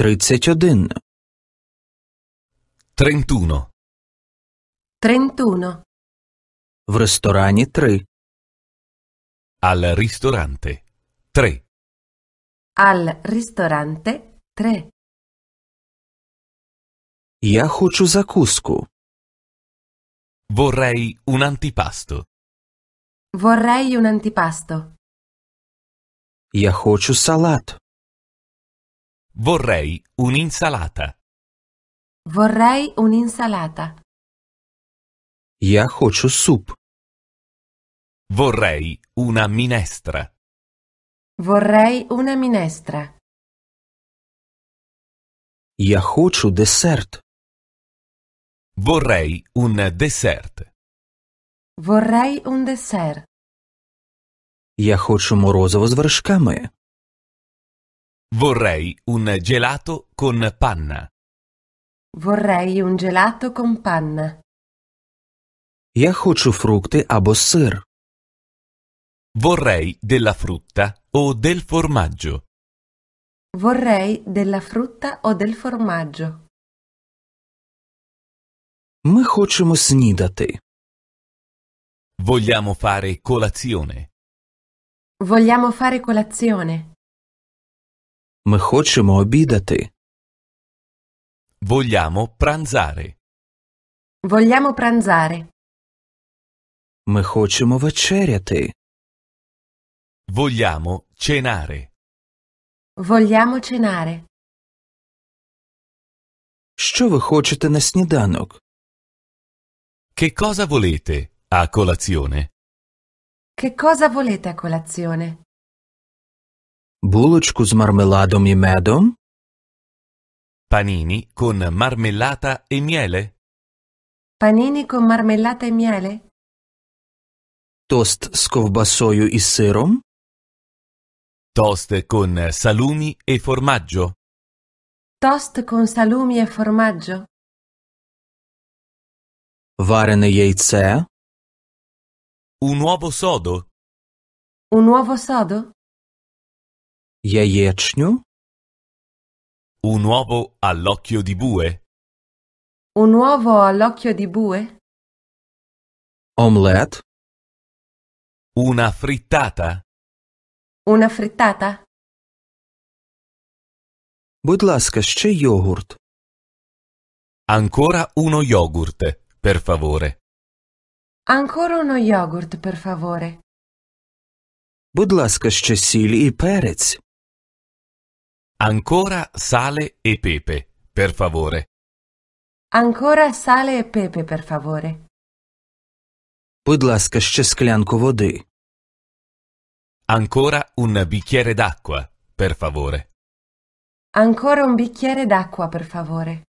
31 31 31 В ресторані 3 Al ristorante 3 Al ristorante 3 Я хочу закуску. Vorrei un antipasto. Vorrei un antipasto. Я хочу салат. Vorrei un'insalata. Vorrei un'insalata. Я хочу суп. Vorrei una minestra. Vorrei una minestra. Я хочу десерт. Vorrei un dessert. Vorrei un dessert. Я хочу морозиво з вершками. Vorrei un gelato con panna. Vorrei un gelato con panna. Я хочу фрукти або сир. Vorrei della frutta o del formaggio. Vorrei della frutta o del formaggio. Ми хочемо снідати. Vogliamo fare colazione. Vogliamo fare colazione. Ми хочемо обідати. Vogliamo pranzare. Vogliamo pranzare. Ми хочемо вечеряти. Vogliamo cenare. Vogliamo cenare. Що ви хочете на сніданок? Che cosa volete a colazione? Che cosa volete a colazione? Булочку з мармеладом і медом? Panini con marmellata e miele? Panini con marmellata e miele? Тост з ковбасою і сиром? Toast con salumi e formaggio? Toast con salumi e formaggio? Варене яйце? Un uovo sodo? Un uovo sodo? Jajeczniu? Un uovo all'occhio di bue? Un uovo all'occhio di bue? Omelette? Una frittata? Una frittata? Будь ласка, ще йогурт. Ancora uno yogurt, per favore. Ancora uno yogurt, per favore. Будь ласка, ще сіль і перець. Ancora sale e pepe, per favore. Ancora sale e pepe, per favore. Будь ласка, ще склянку води. Ancora un bicchiere d'acqua, per favore. Ancora un bicchiere d'acqua, per favore.